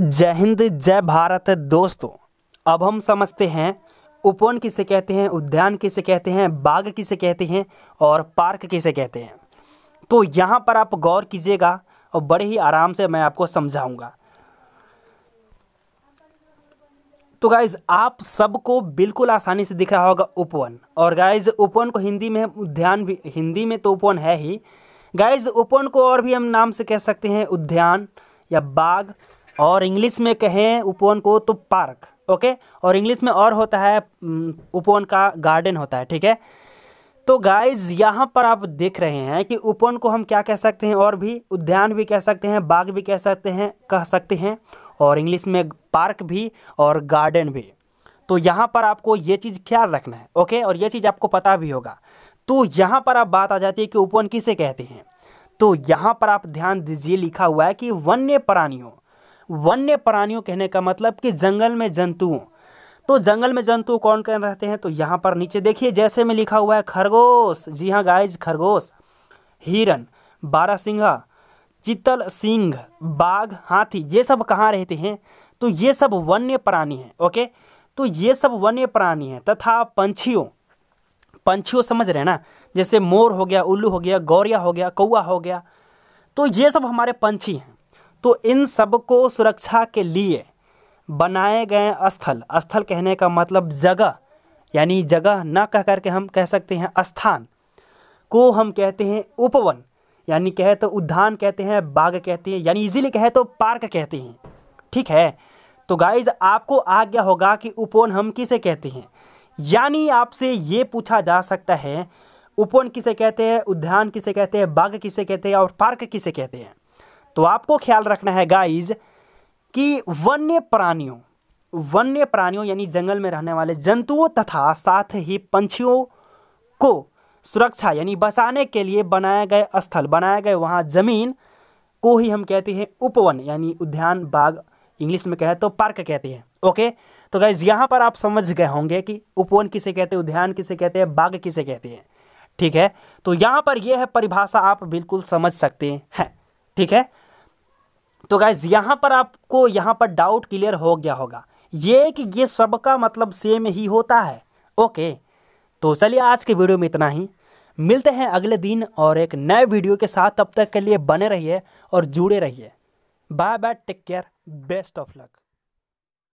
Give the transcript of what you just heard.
जय हिंद जय भारत दोस्तों अब हम समझते हैं उपवन किसे कहते हैं उद्यान किसे कहते हैं बाग किसे कहते हैं और पार्क किसे कहते हैं तो यहाँ पर आप गौर कीजिएगा और बड़े ही आराम से मैं आपको समझाऊंगा तो गाइज आप सबको बिल्कुल आसानी से दिख रहा होगा उपवन और गाइज उपवन को हिंदी में उद्यान भी हिंदी में तो उपवन है ही गाइज उपवन को और भी हम नाम से कह सकते हैं उद्यान या बाघ और इंग्लिश में कहें उपवन को तो पार्क ओके और इंग्लिश में और होता है उपवन का गार्डन होता है ठीक है तो गाइज यहाँ पर आप देख रहे हैं कि उपवन को हम क्या कह सकते हैं और भी उद्यान भी कह सकते हैं बाग भी कह सकते हैं कह सकते हैं और इंग्लिश में पार्क भी और गार्डन भी तो यहाँ पर आपको ये चीज़ ख्याल रखना है ओके और ये चीज़ आपको पता भी होगा तो यहाँ पर आप बात आ जाती है कि उपवन किसे कहते हैं तो यहाँ पर आप ध्यान दीजिए लिखा हुआ है कि वन्य प्राणियों वन्य प्राणियों कहने का मतलब कि जंगल में जंतुओं तो जंगल में जंतु कौन कौन रहते हैं तो यहाँ पर नीचे देखिए जैसे में लिखा हुआ है खरगोश जी हाँ गाइज खरगोश हिरन सिंघा चितल सिंह बाघ हाथी ये सब कहाँ रहते हैं तो ये सब वन्य प्राणी हैं ओके तो ये सब वन्य प्राणी हैं तथा पंछियों पंछियों समझ रहे हैं ना जैसे मोर हो गया उल्लू हो गया गौरिया हो गया कौआ हो गया तो ये सब हमारे पंछी हैं तो इन सब को सुरक्षा के लिए बनाए गए स्थल स्थल कहने का मतलब जगह यानी जगह न कह करके हम कह सकते हैं स्थान को हम कहते हैं उपवन यानी कहे तो उद्यान कहते हैं बाग कहते हैं यानी इजीली कहे तो पार्क कहते हैं ठीक है तो गाइज आपको आ गया होगा कि उपवन हम किसे कहते हैं यानी आपसे ये पूछा जा सकता है उपवन किसे कहते हैं उद्यान किसे कहते हैं बाग किसे कहते हैं और पार्क किसे कहते हैं तो आपको ख्याल रखना है गाइज कि वन्य प्राणियों वन्य प्राणियों यानी जंगल में रहने वाले जंतुओं तथा साथ ही पंछियों को सुरक्षा यानी बचाने के लिए बनाए गए स्थल बनाए गए वहाँ ज़मीन को ही हम कहते हैं उपवन यानी उद्यान बाग इंग्लिश में कहे तो पार्क कहते हैं ओके तो गाइज यहाँ पर आप समझ गए होंगे कि उपवन किसे कहते हैं उद्यान किसे कहते हैं बाग किसे कहते हैं ठीक है तो यहाँ पर यह है परिभाषा आप बिल्कुल समझ सकते हैं ठीक है तो गाइज यहाँ पर आपको यहाँ पर डाउट क्लियर हो गया होगा ये कि ये सबका मतलब सेम ही होता है ओके तो चलिए आज के वीडियो में इतना ही मिलते हैं अगले दिन और एक नए वीडियो के साथ तब तक के लिए बने रहिए और जुड़े रहिए bye bye take care best of luck